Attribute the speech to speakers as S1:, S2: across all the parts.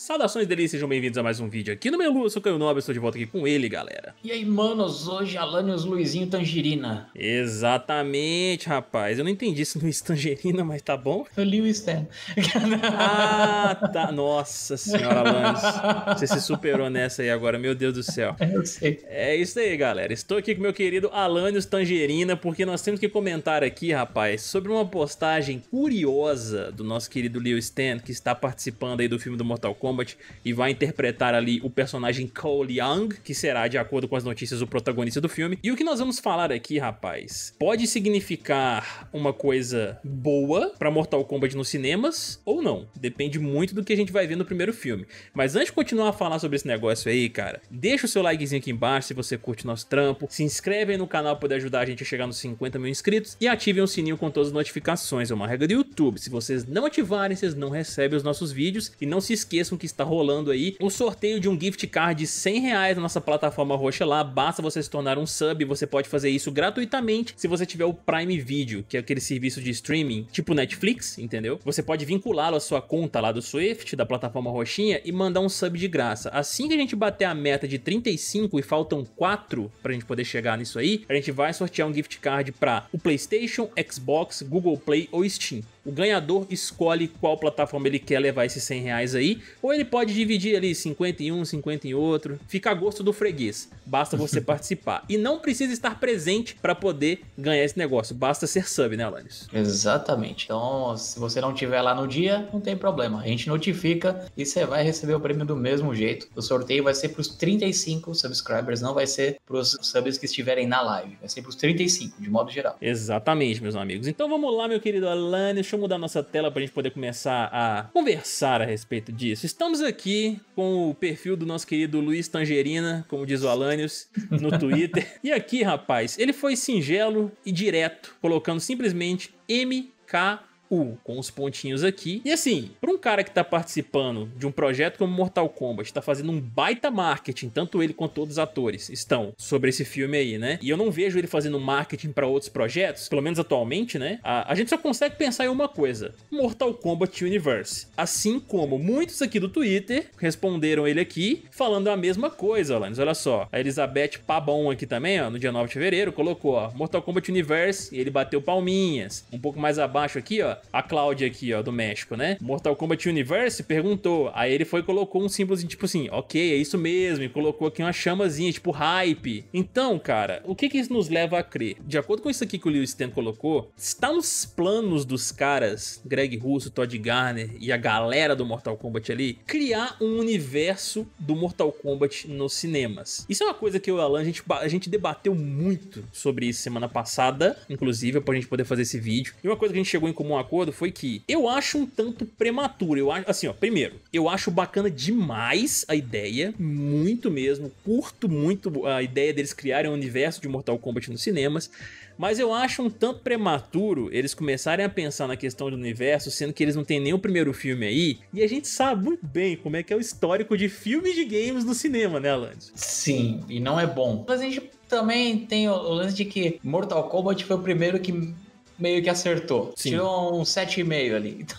S1: Saudações delícias, sejam bem-vindos a mais um vídeo aqui no meu eu sou Caio Nobre, estou de volta aqui com ele, galera.
S2: E aí, manos, hoje Alanios Luizinho Tangerina.
S1: Exatamente, rapaz. Eu não entendi se Luiz Tangerina, mas tá bom. Eu li o ah, tá. Nossa senhora, Alanios. Você se superou nessa aí agora, meu Deus do céu. Eu sei. É isso aí, galera. Estou aqui com meu querido Alanios Tangerina, porque nós temos que comentar aqui, rapaz, sobre uma postagem curiosa do nosso querido Leo Stan, que está participando aí do filme do Mortal Kombat Kombat e vai interpretar ali o personagem Cole Young, que será, de acordo com as notícias, o protagonista do filme. E o que nós vamos falar aqui, rapaz, pode significar uma coisa boa para Mortal Kombat nos cinemas ou não. Depende muito do que a gente vai ver no primeiro filme. Mas antes de continuar a falar sobre esse negócio aí, cara, deixa o seu likezinho aqui embaixo se você curte nosso trampo, se inscreve aí no canal para poder ajudar a gente a chegar nos 50 mil inscritos e ativem o sininho com todas as notificações. É uma regra do YouTube. Se vocês não ativarem, vocês não recebem os nossos vídeos. E não se esqueçam que está rolando aí o sorteio de um gift card de 100 reais na nossa plataforma roxa lá. Basta você se tornar um sub, você pode fazer isso gratuitamente se você tiver o Prime Video, que é aquele serviço de streaming tipo Netflix, entendeu? Você pode vinculá-lo à sua conta lá do Swift, da plataforma roxinha, e mandar um sub de graça. Assim que a gente bater a meta de 35 e faltam 4 a gente poder chegar nisso aí, a gente vai sortear um gift card para o PlayStation, Xbox, Google Play ou Steam. O ganhador escolhe qual plataforma ele quer levar esses 100 reais aí, ou ele pode dividir ali 50 em um, 50 em outro. Fica a gosto do freguês. Basta você participar.
S2: E não precisa estar presente para poder ganhar esse negócio. Basta ser sub, né, Alanis? Exatamente. Então, se você não tiver lá no dia, não tem problema. A gente notifica e você vai receber o prêmio do mesmo jeito. O sorteio vai ser para os 35 subscribers, não vai ser para os subs que estiverem na live. Vai ser para os 35, de modo geral. Exatamente, meus amigos. Então vamos lá, meu
S1: querido Alanis eu mudar nossa tela para gente poder começar a conversar a respeito disso. Estamos aqui com o perfil do nosso querido Luiz Tangerina, como diz o Alanios, no Twitter. e aqui, rapaz, ele foi singelo e direto, colocando simplesmente MKU, com os pontinhos aqui. E assim, um cara que tá participando de um projeto como Mortal Kombat tá fazendo um baita marketing, tanto ele quanto todos os atores estão sobre esse filme aí, né? E eu não vejo ele fazendo marketing para outros projetos, pelo menos atualmente, né? A, a gente só consegue pensar em uma coisa: Mortal Kombat Universe. Assim como muitos aqui do Twitter responderam ele aqui falando a mesma coisa, Alanis. Olha só. A Elizabeth Pabon aqui também, ó, no dia 9 de fevereiro, colocou, ó, Mortal Kombat Universe e ele bateu palminhas. Um pouco mais abaixo aqui, ó, a Cláudia aqui, ó, do México, né? Mortal Kombat Kombat Universe perguntou. Aí ele foi e colocou um símbolozinho, tipo assim, ok, é isso mesmo. E colocou aqui uma chamazinha, tipo hype. Então, cara, o que que isso nos leva a crer? De acordo com isso aqui que o Lewis Stan colocou, está nos planos dos caras, Greg Russo, Todd Garner e a galera do Mortal Kombat ali, criar um universo do Mortal Kombat nos cinemas. Isso é uma coisa que eu e o Alan, a gente, a gente debateu muito sobre isso semana passada, inclusive, pra gente poder fazer esse vídeo. E uma coisa que a gente chegou em comum acordo foi que eu acho um tanto prematuro assinatura. Eu acho, assim, ó, primeiro, eu acho bacana demais a ideia, muito mesmo. Curto muito a ideia deles criarem um universo de Mortal Kombat nos cinemas. Mas eu acho um tanto prematuro eles começarem a pensar na questão do universo, sendo que eles não têm nem o primeiro filme aí. E a gente sabe muito bem como é que
S2: é o histórico de filmes de games no cinema, né, Alan? Sim, e não é bom. Mas a gente também tem o lance de que Mortal Kombat foi o primeiro que meio que acertou. Sim. Tirou um 7,5 ali.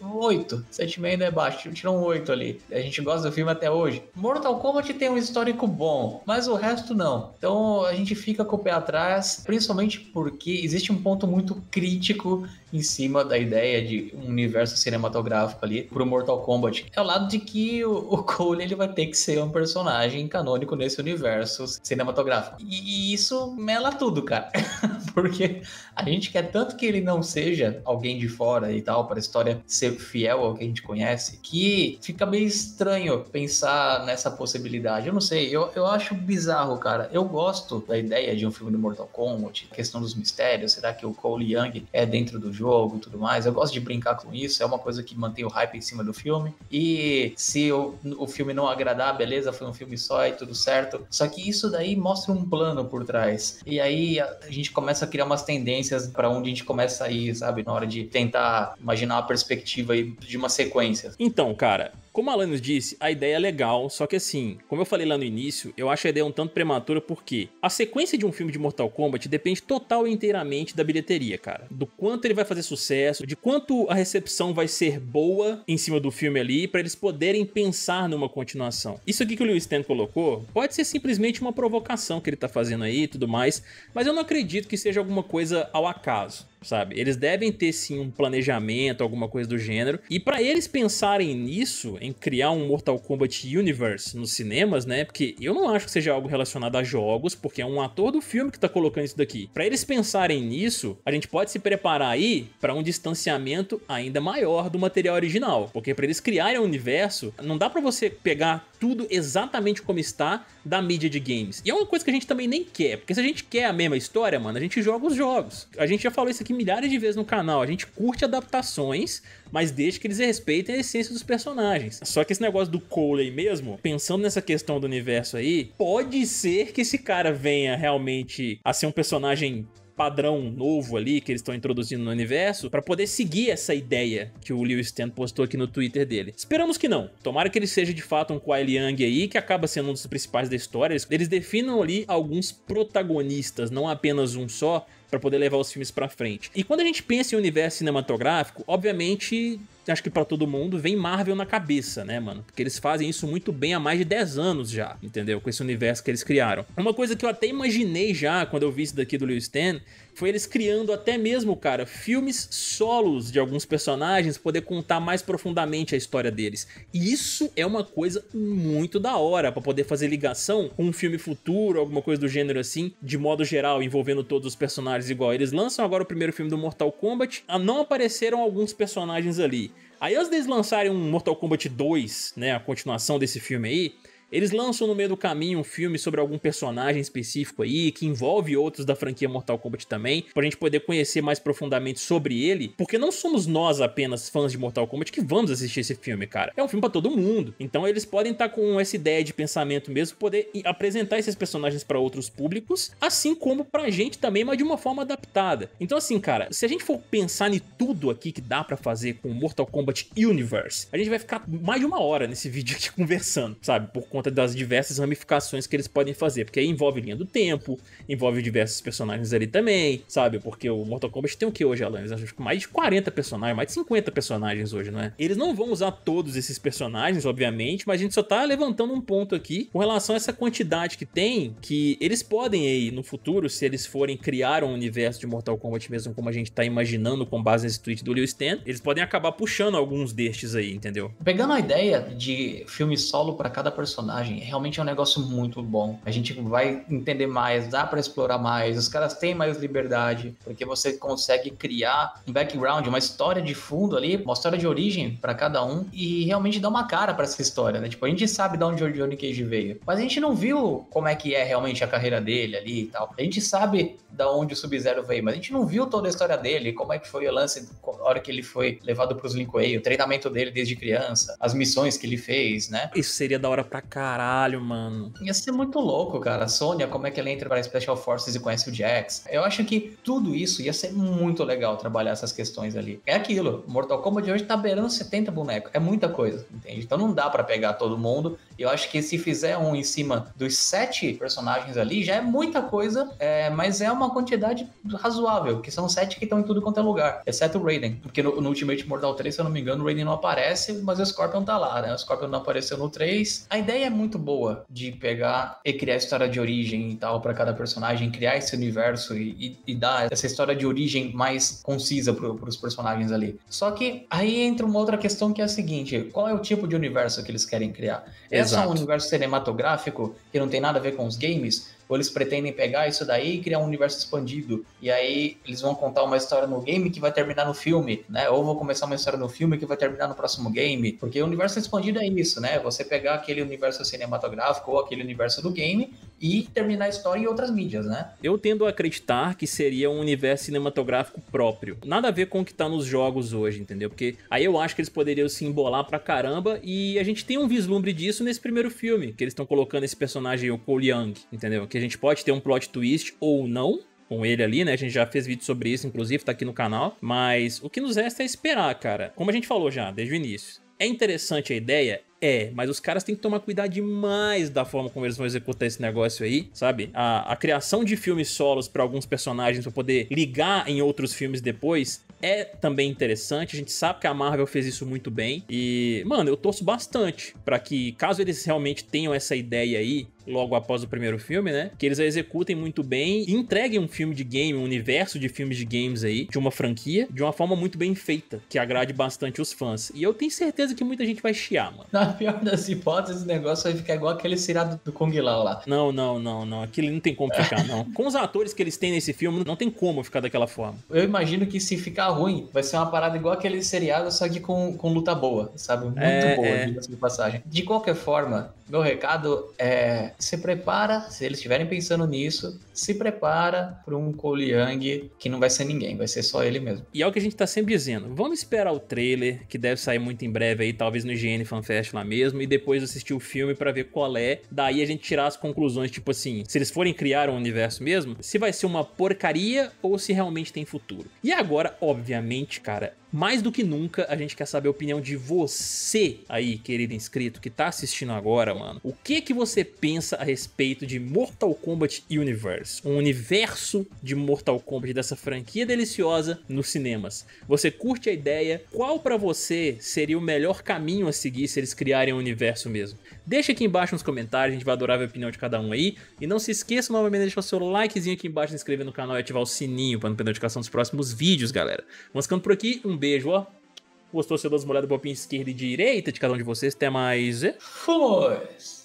S2: Então, 8. 7,5 ainda é baixo. Tirou um 8 ali. A gente gosta do filme até hoje. Mortal Kombat tem um histórico bom, mas o resto não. Então a gente fica com o pé atrás, principalmente porque existe um ponto muito crítico em cima da ideia de um universo cinematográfico ali pro Mortal Kombat. É o lado de que o, o Cole ele vai ter que ser um personagem canônico nesse universo cinematográfico. E, e isso mela tudo, cara. porque a gente quer tanto que ele não seja alguém de fora e tal, para a história ser fiel ao que a gente conhece, que fica meio estranho pensar nessa possibilidade. Eu não sei, eu, eu acho bizarro, cara. Eu gosto da ideia de um filme do Mortal Kombat, questão dos mistérios, será que o Cole Young é dentro do jogo e tudo mais. Eu gosto de brincar com isso, é uma coisa que mantém o hype em cima do filme. E se o, o filme não agradar, beleza, foi um filme só e tudo certo. Só que isso daí mostra um plano por trás. E aí a, a gente começa a criar umas tendências para um onde a gente começa a ir, sabe? Na hora de tentar imaginar a perspectiva aí de uma sequência. Então, cara, como a Alanis
S1: disse, a ideia é legal, só que assim, como eu falei lá no início, eu acho a ideia um tanto prematura porque a sequência de um filme de Mortal Kombat depende total e inteiramente da bilheteria, cara. Do quanto ele vai fazer sucesso, de quanto a recepção vai ser boa em cima do filme ali, para eles poderem pensar numa continuação. Isso aqui que o Lewis Stan colocou pode ser simplesmente uma provocação que ele tá fazendo aí e tudo mais, mas eu não acredito que seja alguma coisa ao acaso sabe? Eles devem ter sim um planejamento, alguma coisa do gênero. E para eles pensarem nisso, em criar um Mortal Kombat Universe nos cinemas, né? Porque eu não acho que seja algo relacionado a jogos, porque é um ator do filme que tá colocando isso daqui. Para eles pensarem nisso, a gente pode se preparar aí para um distanciamento ainda maior do material original, porque para eles criarem o um universo, não dá para você pegar tudo exatamente como está da mídia de games. E é uma coisa que a gente também nem quer, porque se a gente quer a mesma história, mano, a gente joga os jogos. A gente já falou isso aqui aqui milhares de vezes no canal. A gente curte adaptações, mas desde que eles respeitem a essência dos personagens. Só que esse negócio do Cole aí mesmo, pensando nessa questão do universo aí, pode ser que esse cara venha realmente a ser um personagem padrão novo ali que eles estão introduzindo no universo para poder seguir essa ideia que o Liu Stan postou aqui no Twitter dele. Esperamos que não. Tomara que ele seja de fato um Kuai Liang aí, que acaba sendo um dos principais da história. Eles definam ali alguns protagonistas, não apenas um só, para poder levar os filmes para frente. E quando a gente pensa em universo cinematográfico, obviamente acho que para todo mundo, vem Marvel na cabeça, né, mano? Porque eles fazem isso muito bem há mais de 10 anos já, entendeu? Com esse universo que eles criaram. Uma coisa que eu até imaginei já quando eu vi isso daqui do Lewis Stan foi eles criando até mesmo, cara, filmes solos de alguns personagens, poder contar mais profundamente a história deles. E isso é uma coisa muito da hora para poder fazer ligação com um filme futuro, alguma coisa do gênero assim, de modo geral, envolvendo todos os personagens igual. Eles lançam agora o primeiro filme do Mortal Kombat, ah, não apareceram alguns personagens ali, Aí antes deles lançarem um Mortal Kombat 2, né, a continuação desse filme aí, eles lançam no meio do caminho um filme sobre algum personagem específico aí, que envolve outros da franquia Mortal Kombat também, pra gente poder conhecer mais profundamente sobre ele, porque não somos nós apenas fãs de Mortal Kombat que vamos assistir esse filme, cara. É um filme para todo mundo. Então eles podem estar tá com essa ideia de pensamento mesmo, poder apresentar esses personagens para outros públicos, assim como pra gente também, mas de uma forma adaptada. Então assim, cara, se a gente for pensar em tudo aqui que dá para fazer com Mortal Kombat Universe, a gente vai ficar mais de uma hora nesse vídeo aqui conversando, sabe? Por conta conta das diversas ramificações que eles podem fazer, porque aí envolve linha do tempo, envolve diversos personagens ali também, sabe? Porque o Mortal Kombat tem o que hoje, Alan? Acho que mais de 40 personagens, mais de 50 personagens hoje, não é? Eles não vão usar todos esses personagens, obviamente, mas a gente só tá levantando um ponto aqui com relação a essa quantidade que tem, que eles podem aí no futuro, se eles forem criar um universo de Mortal Kombat mesmo como a gente tá imaginando com base nesse tweet do Liu Stan, eles podem acabar puxando alguns destes aí, entendeu?
S2: Pegando a ideia de filme solo para cada personagem personagem, realmente é um negócio muito bom. A gente vai entender mais, dá para explorar mais, os caras têm mais liberdade, porque você consegue criar um background, uma história de fundo ali, uma história de origem para cada um e realmente dá uma cara para essa história, né? Tipo, a gente sabe de onde o Johnny Cage veio, mas a gente não viu como é que é realmente a carreira dele ali e tal. A gente sabe da onde o Sub-Zero veio, mas a gente não viu toda a história dele, como é que foi o lance, a hora que ele foi levado para os Linkway, o treinamento dele desde criança, as missões que ele fez, né? Isso seria da hora pra caralho, mano. Ia ser muito louco, cara. A Sônia, como é que ela entra para Special Forces e conhece o Jax. Eu acho que tudo isso ia ser muito legal trabalhar essas questões ali. É aquilo, Mortal Kombat de hoje tá beirando 70 bonecos, é muita coisa, entende? Então não dá para pegar todo mundo. Eu acho que se fizer um em cima dos sete personagens ali, já é muita coisa, é, mas é uma uma quantidade razoável, que são sete que estão em tudo quanto é lugar, exceto o Raiden. Porque no, no, Ultimate Mortal 3, se eu não me engano, o Raiden não aparece, mas o Scorpion tá lá, né? O Scorpion não apareceu no 3. A ideia é muito boa de pegar e criar a história de origem e tal para cada personagem, criar esse universo e, e, e, dar essa história de origem mais concisa pro, pros personagens ali. Só que aí entra uma outra questão que é a seguinte: qual é o tipo de universo que eles querem criar? É só um universo cinematográfico que não tem nada a ver com os games? ou eles pretendem pegar isso daí e criar um universo expandido. E aí eles vão contar uma história no game que vai terminar no filme, né? Ou vão começar uma história no filme que vai terminar no próximo game. Porque o universo expandido é isso, né? Você pegar aquele universo cinematográfico ou aquele universo do game e terminar a história em outras mídias, né?
S1: Eu tendo a acreditar que seria um universo cinematográfico próprio. Nada a ver com o que tá nos jogos hoje, entendeu? Porque aí eu acho que eles poderiam se embolar pra caramba e a gente tem um vislumbre disso nesse primeiro filme, que eles estão colocando esse personagem, o Cole Young, entendeu? Que a gente pode ter um plot twist ou não, com ele ali, né? A gente já fez vídeo sobre isso, inclusive, tá aqui no canal. Mas o que nos resta é esperar, cara. Como a gente falou já desde o início. É interessante a ideia? É, mas os caras têm que tomar cuidado demais da forma como eles vão executar esse negócio aí, sabe? A, a criação de filmes solos para alguns personagens para poder ligar em outros filmes depois é também interessante. A gente sabe que a Marvel fez isso muito bem. E, mano, eu torço bastante para que, caso eles realmente tenham essa ideia aí logo após o primeiro filme, né? Que eles a executem muito bem e entreguem um filme de game, um universo de filmes de games aí, de uma franquia, de uma forma muito bem feita, que agrade bastante os fãs. E eu tenho certeza que muita gente vai chiar, mano. Na pior das hipóteses, o negócio vai ficar igual aquele seriado do Kung Lao lá. Não, não, não, não. Aquilo não tem como ficar, não. Com os atores que eles têm nesse filme, não tem como ficar daquela forma. Eu imagino que se ficar ruim, vai ser
S2: uma parada igual aquele seriado, só que com, com luta boa, sabe? Muito é, boa, é... de passagem. De qualquer forma, meu recado é se prepara, se eles estiverem pensando nisso, se prepara para um Cole Young que não vai ser ninguém, vai ser só ele mesmo. E é o que a gente tá sempre
S1: dizendo. Vamos esperar o trailer, que deve sair muito em breve aí, talvez no IGN FanFest lá mesmo, e depois assistir o filme para ver qual é. Daí a gente tirar as conclusões, tipo assim, se eles forem criar um universo mesmo, se vai ser uma porcaria ou se realmente tem futuro. E agora, obviamente, cara, mais do que nunca, a gente quer saber a opinião de você aí, querido inscrito, que tá assistindo agora, mano. O que que você pensa a respeito de Mortal Kombat Universe? Um universo de Mortal Kombat dessa franquia deliciosa nos cinemas. Você curte a ideia? Qual para você seria o melhor caminho a seguir se eles criarem um universo mesmo? Deixa aqui embaixo nos comentários, a gente vai adorar ver a opinião de cada um aí. E não se esqueça novamente de deixar o seu likezinho aqui embaixo, se inscrever no canal e ativar o sininho para não perder a notificação dos próximos vídeos, galera. Vamos ficando por aqui, um beijo, ó. Gostou, seu doce molhado, bopinha esquerda e direita de cada um de vocês. Até mais.
S2: Fomos!